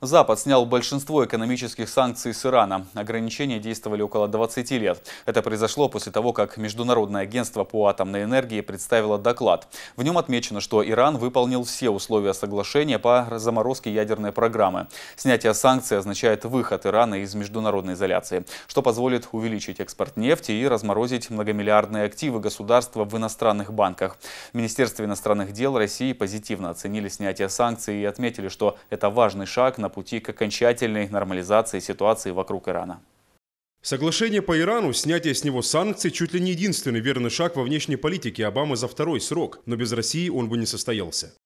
Запад снял большинство экономических санкций с Ирана. Ограничения действовали около 20 лет. Это произошло после того, как Международное агентство по атомной энергии представило доклад. В нем отмечено, что Иран выполнил все условия соглашения по заморозке ядерной программы. Снятие санкций означает выход Ирана из международной изоляции, что позволит увеличить экспорт нефти и разморозить многомиллиардные активы государства в иностранных банках. В иностранных дел России позитивно оценили снятие санкций и отметили, что это важный шаг на пути к окончательной нормализации ситуации вокруг Ирана. Соглашение по Ирану, снятие с него санкций – чуть ли не единственный верный шаг во внешней политике Обамы за второй срок, но без России он бы не состоялся.